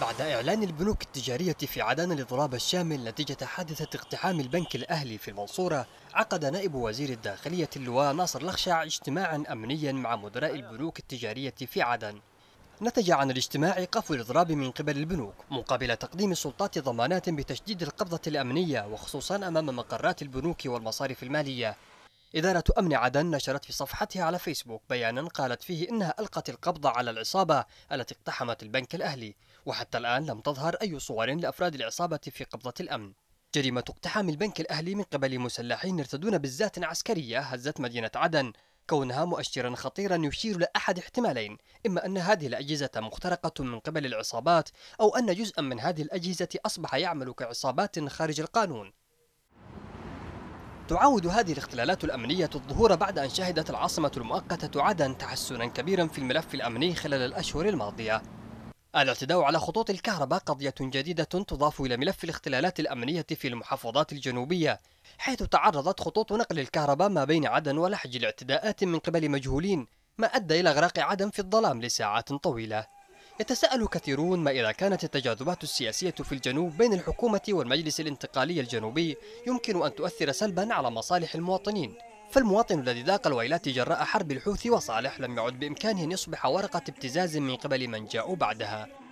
بعد إعلان البنوك التجارية في عدن الإضراب الشامل نتيجة حادثة اقتحام البنك الأهلي في المنصورة عقد نائب وزير الداخلية اللواء ناصر لخشع اجتماعا أمنيا مع مدراء البنوك التجارية في عدن نتج عن الاجتماع قفو الإضراب من قبل البنوك مقابل تقديم السلطات ضمانات بتشديد القبضة الأمنية وخصوصا أمام مقرات البنوك والمصارف المالية إدارة أمن عدن نشرت في صفحتها على فيسبوك بيانا قالت فيه إنها ألقت القبض على العصابة التي اقتحمت البنك الأهلي وحتى الآن لم تظهر أي صور لأفراد العصابة في قبضة الأمن جريمة اقتحام البنك الأهلي من قبل مسلحين يرتدون بالذات عسكرية هزت مدينة عدن كونها مؤشرا خطيرا يشير لأحد احتمالين إما أن هذه الأجهزة مخترقة من قبل العصابات أو أن جزءا من هذه الأجهزة أصبح يعمل كعصابات خارج القانون تعاود هذه الاختلالات الأمنية الظهور بعد أن شهدت العاصمة المؤقتة عدن تحسنا كبيرا في الملف الأمني خلال الأشهر الماضية الاعتداء على خطوط الكهرباء قضية جديدة تضاف إلى ملف الاختلالات الأمنية في المحافظات الجنوبية حيث تعرضت خطوط نقل الكهرباء ما بين عدن ولحج لاعتداءات من قبل مجهولين ما أدى إلى إغراق عدن في الظلام لساعات طويلة يتساءل كثيرون ما إذا كانت التجاذبات السياسية في الجنوب بين الحكومة والمجلس الانتقالي الجنوبي يمكن أن تؤثر سلبا على مصالح المواطنين فالمواطن الذي ذاق الويلات جراء حرب الحوثي وصالح لم يعد بإمكانه أن يصبح ورقة ابتزاز من قبل من جاءوا بعدها